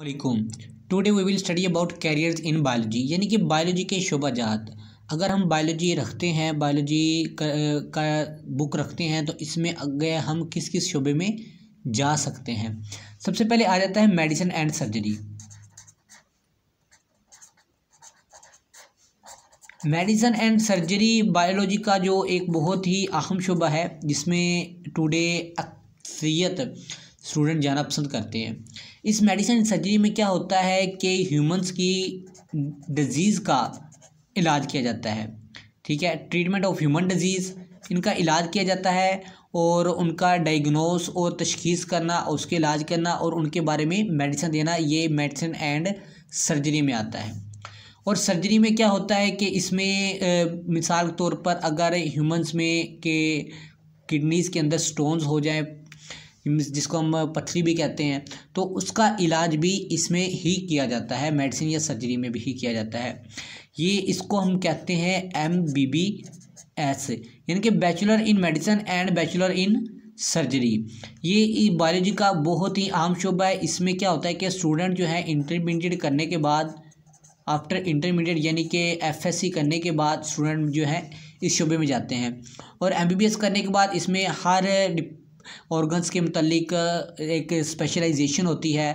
वालेकुम today we will study about careers in biology यानी कि बायोलॉजी के शोभाजात अगर हम बायोलॉजी रखते हैं बायोलॉजी का, का बुक रखते हैं तो इसमें आगे हम किस किस शोबे में जा सकते हैं सबसे पहले आ जाता है medicine and surgery medicine and surgery biology का जो एक बहुत ही अहम शोबा है जिसमें टुडे अक्सरियत स्टूडेंट जाना पसंद करते हैं इस मेडिसिन सर्जरी में क्या होता है कि ह्यूमंस की डिजीज़ का इलाज किया जाता है ठीक है ट्रीटमेंट ऑफ ह्यूमन डिजीज़ इनका इलाज किया जाता है और उनका डायग्नोस और तशखीस करना उसके इलाज करना और उनके बारे में मेडिसिन देना ये मेडिसिन एंड सर्जरी में आता है और सर्जरी में क्या होता है कि इसमें मिसाल के तौर पर अगर ह्यूमंस में के किडनीज़ के अंदर स्टोन्स हो जाए जिसको हम पथरी भी कहते हैं तो उसका इलाज भी इसमें ही किया जाता है मेडिसिन या सर्जरी में भी ही किया जाता है ये इसको हम कहते हैं एम बी बी एस यानी कि bachelor in medicine and bachelor in surgery ये बायोलॉजी का बहुत ही आम शोबा है इसमें क्या होता है कि स्टूडेंट जो है इंटरमीडिएट करने के बाद आफ्टर इंटरमीडिएट यानी कि एफएससी करने के बाद स्टूडेंट जो है इस शोबे में जाते हैं और एमबीबीएस करने के बाद इसमें हर ऑर्गन्स के मतलब एक स्पेशलाइजेशन होती है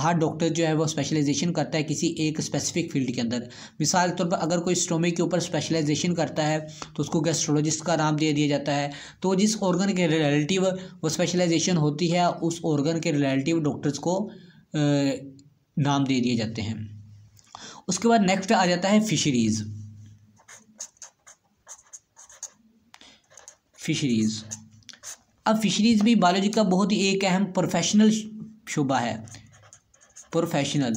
हर डॉक्टर जो है वो स्पेशलाइजेशन करता है किसी एक स्पेसिफिक फील्ड के अंदर मिसाल के तौर पर अगर कोई स्टोमिक के ऊपर स्पेशलाइजेशन करता है तो उसको गैस्ट्रोलॉजिस्ट का नाम दे दिया जाता है तो जिस ऑर्गन के रिलेटिव वो स्पेशलाइजेशन होती है उस ऑर्गन के रिलेटिव डॉक्टर्स को नाम दे दिए जाते हैं उसके बाद नेक्स्ट आ जाता है फिशरीज़ फिशरीज़ अब फिशरीज़ भी बायोलॉजी का बहुत ही एक अहम प्रोफेशनल शोबा है प्रोफेशनल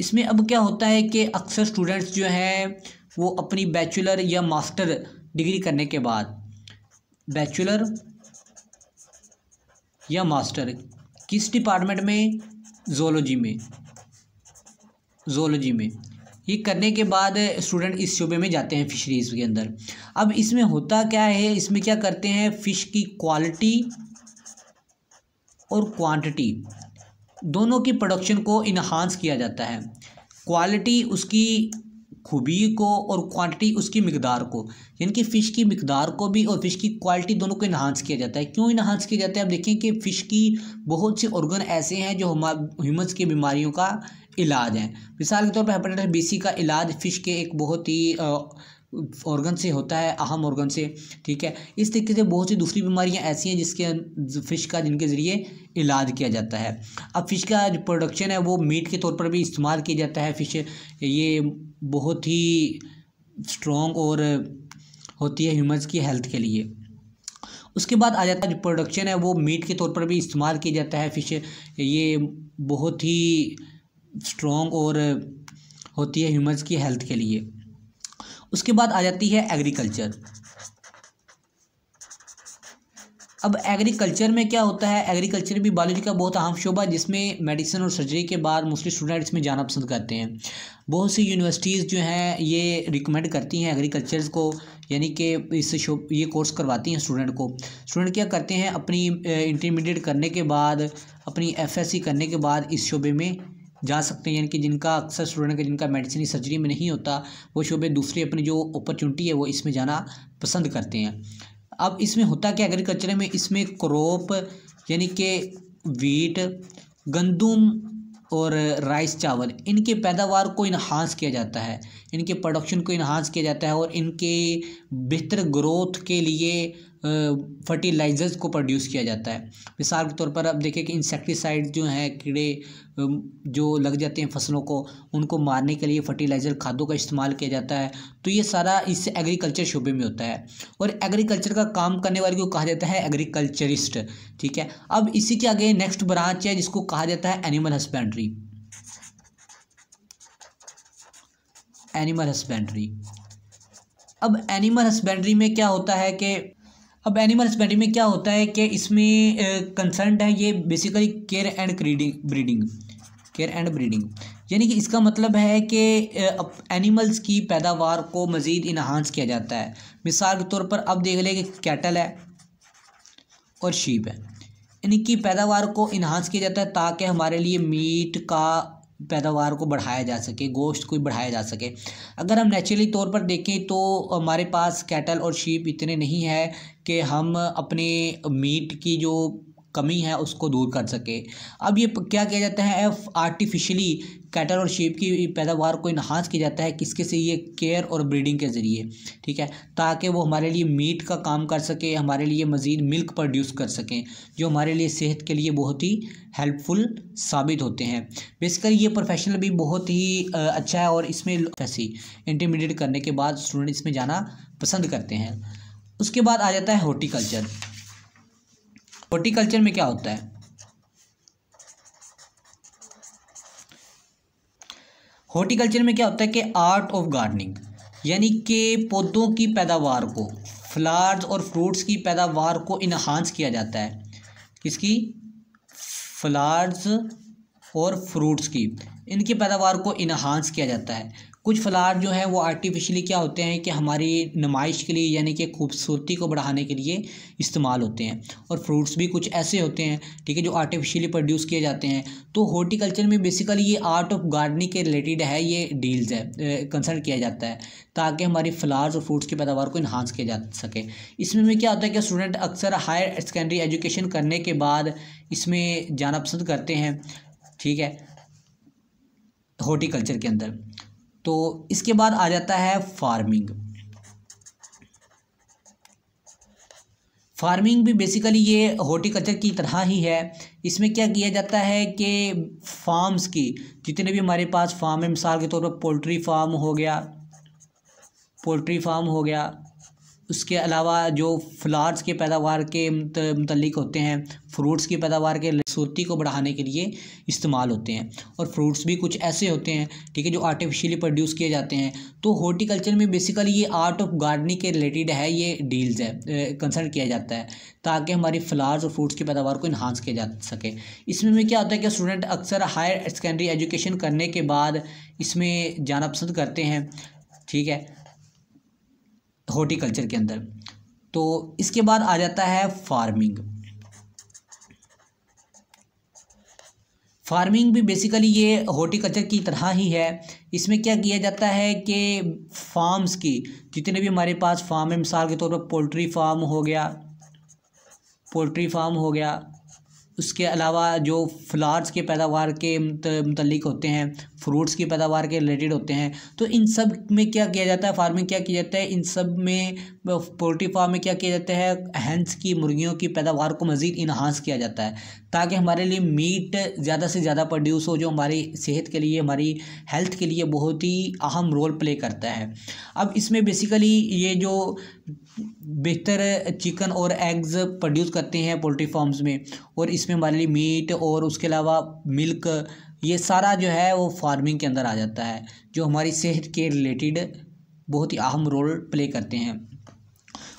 इसमें अब क्या होता है कि अक्सर स्टूडेंट्स जो हैं वो अपनी बैचलर या मास्टर डिग्री करने के बाद बैचलर या मास्टर किस डिपार्टमेंट में जोलॉजी में जोलॉजी में ये करने के बाद स्टूडेंट इस शोबे में जाते हैं फिशरीज़ के अंदर अब इसमें होता क्या है इसमें क्या करते हैं फ़िश की क्वालिटी और क्वांटिटी दोनों की प्रोडक्शन को इन्हांस किया जाता है क्वालिटी उसकी खूबी को और क्वांटिटी उसकी मकदार को यानी कि फ़िश की मकदार को भी और फ़िश की क्वालिटी दोनों को इन्हांस किया जाता है क्यों इन्हांस किया जाता है आप देखें कि फ़िश की बहुत से ऑर्गन ऐसे हैं जो ह्यूमस की बीमारियों का इलाज है मिसाल के तौर पर हेपेटाइटिस बी सी का इलाज फ़िश के एक बहुत ही ऑर्गन से होता है अहम ऑर्गन से ठीक है इस तरीके से बहुत सी दूसरी बीमारियां ऐसी हैं जिसके फ़िश का जिनके ज़रिए इलाज किया जाता है अब फ़िश का जो प्रोडक्शन है वो मीट के तौर पर भी इस्तेमाल किया जाता है फ़िश ये बहुत ही स्ट्रॉन्ग और होती है ह्यूमन्स की हेल्थ के लिए उसके बाद आ जाता है जो प्रोडक्शन है वो मीट के तौर पर भी इस्तेमाल किया जाता है फ़िश ये बहुत ही स्ट्रॉन्ग और होती है ह्यूमन्स की हेल्थ के लिए उसके बाद आ जाती है एग्रीकल्चर अब एग्रीकल्चर में क्या होता है एग्रीकल्चर भी बायोलॉजी का बहुत अहम शोबा है जिसमें मेडिसिन और सर्जरी के बाद मोस्टली स्टूडेंट इसमें जाना पसंद करते हैं बहुत सी यूनिवर्सिटीज़ जो हैं ये रिकमेंड करती हैं एग्रीकल्चर को यानी कि इस शो ये कोर्स करवाती हैं स्टूडेंट को स्टूडेंट क्या करते हैं अपनी इंटरमीडिएट करने के बाद अपनी एफएससी करने के बाद इस शोबे में जा सकते हैं यानी कि जिनका अक्सर स्टूडेंट का जिनका मेडिसिन सर्जरी में नहीं होता वो शोबे दूसरी अपनी जो अपॉर्चुनिटी है वो इसमें जाना पसंद करते हैं अब इसमें होता क्या एग्रीकल्चर में इसमें क्रॉप यानी कि वीट गंदुम और राइस चावल इनके पैदावार को इन्हांस किया जाता है इनके प्रोडक्शन को इन्हांस किया जाता है और इनके बेहतर ग्रोथ के लिए फर्टिलाइजर्स को प्रोड्यूस किया जाता है मिसाल के तौर पर अब देखें कि इंसेक्टिसाइड जो हैं कीड़े जो लग जाते हैं फसलों को उनको मारने के लिए फर्टिलाइज़र खादों का इस्तेमाल किया जाता है तो ये सारा इस एग्रीकल्चर शोबे में होता है और एग्रीकल्चर का काम करने वाले को कहा जाता है एग्रीकल्चरिस्ट ठीक है अब इसी के आगे नेक्स्ट ब्रांच है जिसको कहा जाता है एनिमल हस्बेंड्री एनिमल हस्बेंड्री अब एनिमल हस्बेंड्री में क्या होता है कि अब एनिमल हस्बेंड्री में क्या होता है कि इसमें कंसर्न है ये basically care and breeding breeding care and breeding यानी कि इसका मतलब है कि एनिमल्स की पैदावार को मज़ीद इन्हांस किया जाता है मिसाल के तौर पर अब देख लें कि कैटल है और शीप है इनकी पैदावार को इन्हांस किया जाता है ताकि हमारे लिए मीट का पैदावार को बढ़ाया जा सके गोश्त को बढ़ाया जा सके अगर हम नेचुरली तौर पर देखें तो हमारे पास कैटल और शीप इतने नहीं है कि हम अपने मीट की जो कमी है उसको दूर कर सके अब ये क्या किया जाता है आर्टिफिशली कैटल और शेप की पैदावार को इन्हांस किया जाता है किसके से ये केयर और ब्रीडिंग के ज़रिए ठीक है ताकि वो हमारे लिए मीट का काम कर सके हमारे लिए मज़ीद मिल्क प्रोड्यूस कर सकें जो हमारे लिए सेहत के लिए बहुत ही हेल्पफुल साबित होते हैं बेसिकली ये प्रोफेशनल भी बहुत ही अच्छा है और इसमें ऐसी इंटरमीडिएट करने के बाद स्टूडेंट इसमें जाना पसंद करते हैं उसके बाद आ जाता है हॉर्टिकल्चर हॉर्टिकल्चर में क्या होता है हॉर्टिकल्चर में क्या होता है कि आर्ट ऑफ गार्डनिंग यानी कि पौधों की पैदावार को फ्लावर्स और फ्रूट्स की पैदावार को इनहांस किया जाता है किसकी फ्लावर्स और फ्रूट्स की इनकी पैदावार को इनहांस किया जाता है कुछ फ्लावर जो हैं वो आर्टिफिशली क्या होते हैं कि हमारी नुमाइश के लिए यानी कि खूबसूरती को बढ़ाने के लिए इस्तेमाल होते हैं और फ्रूट्स भी कुछ ऐसे होते हैं ठीक है जो आर्टिफिशली प्रोड्यूस किए जाते हैं तो हॉर्टिकल्चर में बेसिकली ये आर्ट ऑफ गार्डनिंग के रिलेटेड है ये डील्स है कंसल्ट किया जाता है ताकि हमारी फ्लावर्स और फ्रूट्स की पैदावार को इन्हांस किया जा सके इसमें में क्या होता है कि स्टूडेंट अक्सर हायर सेकेंडरी एजुकेशन करने के बाद इसमें जाना पसंद करते हैं ठीक है हॉर्टिकल्चर के अंदर तो इसके बाद आ जाता है फार्मिंग फार्मिंग भी बेसिकली ये हॉर्टिकल्चर की तरह ही है इसमें क्या किया जाता है कि फार्म्स की जितने भी हमारे पास फार्म है मिसाल के तौर पर पोल्ट्री फार्म हो गया पोल्ट्री फार्म हो गया उसके अलावा जो फ्लावर्स के पैदावार के मतलब होते हैं फ्रूट्स की पैदावार के सूती को बढ़ाने के लिए इस्तेमाल होते हैं और फ्रूट्स भी कुछ ऐसे होते हैं ठीक है जो आर्टिफिशियली प्रोड्यूस किए जाते हैं तो हॉर्टिकल्चर में बेसिकली ये आर्ट ऑफ गार्डनिंग के रिलेटेड है ये डील्स है कंसल्ट किया जाता है ताकि हमारी फ्लावर्स और फ्रूट्स की पैदावार को इन्हांस किया जा सके इसमें में क्या होता है कि स्टूडेंट अक्सर हायर सेकेंडरी एजुकेशन करने के बाद इसमें जाना पसंद करते हैं ठीक है हॉर्टिकल्चर के अंदर तो इसके बाद आ जाता है फार्मिंग फार्मिंग भी बेसिकली ये हॉर्टिकल्चर की तरह ही है इसमें क्या किया जाता है कि फार्म्स की जितने भी हमारे पास फार्म है मिसाल के तौर पर पोल्ट्री फार्म हो गया पोल्ट्री फार्म हो गया उसके अलावा जो फ्लावर्स के पैदावार के मतलब होते हैं फ्रूट्स की पैदावार के रिलेटेड होते हैं तो इन सब में क्या किया जाता है फार्मिंग क्या किया जाता है इन सब में पोल्ट्री फार्म में क्या किया जाता है हैंस की मुर्गियों की पैदावार को मज़ीद इन्हांस किया जाता है ताकि हमारे लिए मीट ज़्यादा से ज़्यादा प्रोड्यूस हो जो हमारी सेहत के लिए हमारी हेल्थ के लिए बहुत ही अहम रोल प्ले करता है अब इसमें बेसिकली ये जो बेहतर चिकन और एग्स प्रोड्यूस करते हैं पोल्ट्री फार्म्स में और इसमें हमारे लिए मीट और उसके अलावा मिल्क ये सारा जो है वो फार्मिंग के अंदर आ जाता है जो हमारी सेहत के रिलेटेड बहुत ही अहम रोल प्ले करते हैं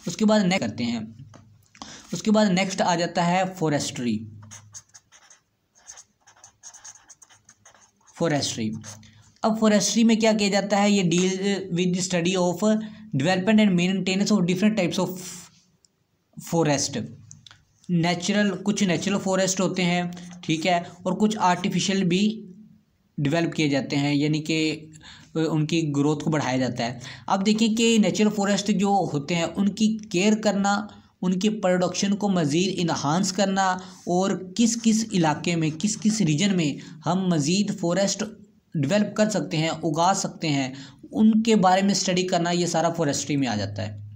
उसके बाद नेक्स्ट करते हैं उसके बाद नेक्स्ट आ जाता है फॉरेस्ट्री फॉरेस्ट्री अब फॉरेस्ट्री में क्या किया जाता है ये deal with study of development and maintenance of different types of forest natural कुछ नेचुरल फॉरेस्ट होते हैं ठीक है और कुछ आर्टिफिशियल भी डेवलप किए जाते हैं यानी कि उनकी ग्रोथ को बढ़ाया जाता है अब देखिए कि नेचुरल फॉरेस्ट जो होते हैं उनकी केयर करना उनके प्रोडक्शन को मज़ीद इन्हांस करना और किस किस इलाके में किस किस रीजन में हम मज़ीद फॉरेस्ट डेवलप कर सकते हैं उगा सकते हैं उनके बारे में स्टडी करना ये सारा फॉरेस्ट्री में आ जाता है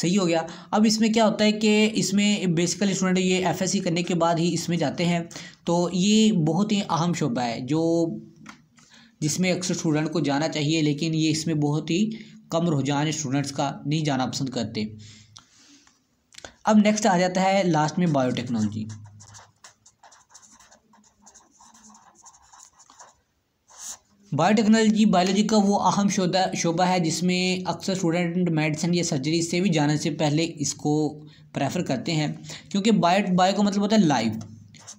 सही हो गया अब इसमें क्या होता है कि इसमें बेसिकली स्टूडेंट ये एफएससी करने के बाद ही इसमें जाते हैं तो ये बहुत ही अहम शोबा है जो जिसमें अक्सर स्टूडेंट को जाना चाहिए लेकिन ये इसमें बहुत ही कम रुझान स्टूडेंट्स का नहीं जाना पसंद करते अब नेक्स्ट आ जाता है लास्ट में बायोटेक्नोलॉजी बायोटेक्नोलॉजी बायोलॉजी का वो अहम शोधा शोबा है जिसमें अक्सर स्टूडेंट मेडिसिन या सर्जरी से भी जाने से पहले इसको प्रेफर करते हैं क्योंकि बायो बायो का मतलब होता है लाइफ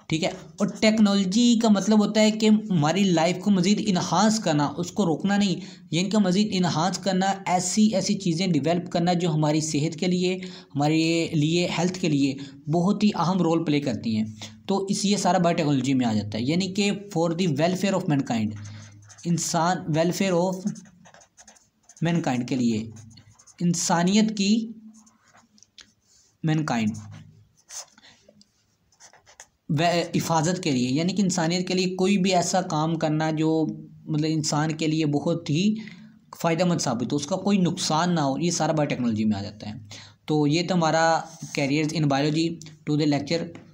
ठीक है और टेक्नोलॉजी का मतलब होता है कि हमारी लाइफ को मज़ीद इन्हांस करना उसको रोकना नहीं या इनका मज़ीद इन्हांस करना ऐसी ऐसी चीज़ें डिवेलप करना जो हमारी सेहत के लिए हमारे लिए हेल्थ के लिए बहुत ही अहम रोल प्ले करती हैं तो इस ये सारा बायोटेक्नोलॉजी में आ जाता है यानी कि for the welfare of mankind इंसान वेलफेयर ऑफ मैनकाइंड के लिए इंसानियत की मैनकाइंड हिफाजत के लिए यानी कि इंसानियत के लिए कोई भी ऐसा काम करना जो मतलब इंसान के लिए बहुत ही फ़ायदेमंद साबित हो उसका कोई नुकसान ना हो ये सारा बायोटेक्नोलॉजी में आ जाता है तो ये तो हमारा career in biology to the lecture